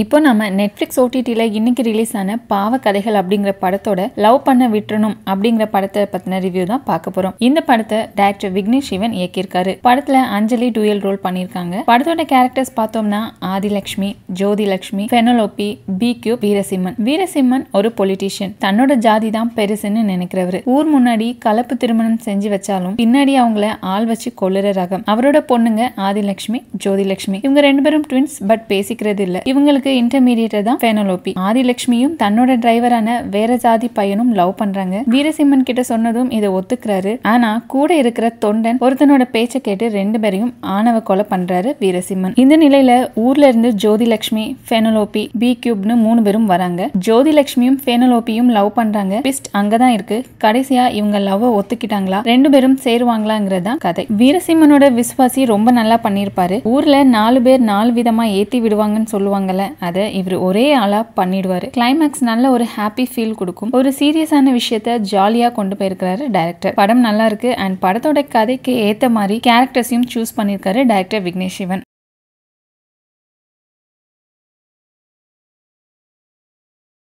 இப்போ நம்ம நெட்ஃப்ளிக்ஸ் ஓடிடியில் இன்னைக்கு ரிலீஸ் ஆன பாவ கதைகள் அப்படிங்கிற படத்தோட லவ் பண்ண விட்டுறணும் அப்படிங்கிற படத்தை பற்றின ரிவ்யூ தான் பார்க்க போகிறோம் இந்த படத்தை டேரக்டர் விக்னேஷ் சிவன் இயக்கியிருக்காரு படத்தில் அஞ்சலி டூயல் ரோல் பண்ணியிருக்காங்க படத்தோட கேரக்டர்ஸ் பார்த்தோம்னா Adilakshmi Jyothi Lakshmi Penelope P Q Veerasimhan Veerasimhan ஒரு பொலிட்டிஷியன் தன்னோட ஜாதி தான் பெருசுன்னு நினைக்கிறவரு ஊர் முன்னாடி கலப்பு திருமணம் செஞ்சு வச்சாலும் பின்னாடி அவங்கள ஆள் வச்சு கொள்ளுற ரகம் அவரோட பொண்ணுங்க ஆதிலக்ஷ்மி ஜோதிலக்ஷ்மி இவங்க ரெண்டு பேரும் ட்வின்ஸ் பட் பேசிக்கிறது இல்ல இவங்களுக்கு இவங்களுக்கு இன்டர்மீடியேட்டர் தான் பேனலோபி ஆதிலட்சுமியும் தன்னோட டிரைவரான வேற ஜாதி பையனும் லவ் பண்றாங்க வீரசிம்மன் கிட்ட சொன்னதும் இதை ஒத்துக்கிறாரு ஆனா கூட இருக்கிற தொண்டன் ஒருத்தனோட பேச்ச கேட்டு ரெண்டு பேரையும் ஆணவ கொலை பண்றாரு வீரசிம்மன் இந்த நிலையில ஊர்ல இருந்து ஜோதிலட்சுமி ஃபெனலோபி பி கியூப்னு மூணு பேரும் வராங்க ஜோதிலட்சுமியும் ஃபெனலோபியும் லவ் பண்றாங்க பிஸ்ட் அங்கதான் இருக்கு கடைசியா இவங்க லவ் ஒத்துக்கிட்டாங்களா ரெண்டு பேரும் சேருவாங்களாங்கிறதா கதை வீரசிம்மனோட விசுவாசி ரொம்ப நல்லா பண்ணிருப்பாரு ஊர்ல நாலு பேர் நாலு விதமா ஏத்தி விடுவாங்கன்னு சொல்லுவாங்கல்ல அதை இவர் ஒரே ஆளாக பண்ணிடுவார் கிளைமேக்ஸ் நல்ல ஒரு ஹாப்பி ஃபீல் கொடுக்கும் ஒரு சீரியஸான விஷயத்த ஜாலியாக கொண்டு போயிருக்கிறாரு டேரக்டர் படம் நல்லா இருக்கு அண்ட் படத்தோட கதைக்கு ஏற்ற மாதிரி கேரக்டர்ஸையும் சூஸ் பண்ணியிருக்காரு டேரக்டர் விக்னேஷ் சிவன்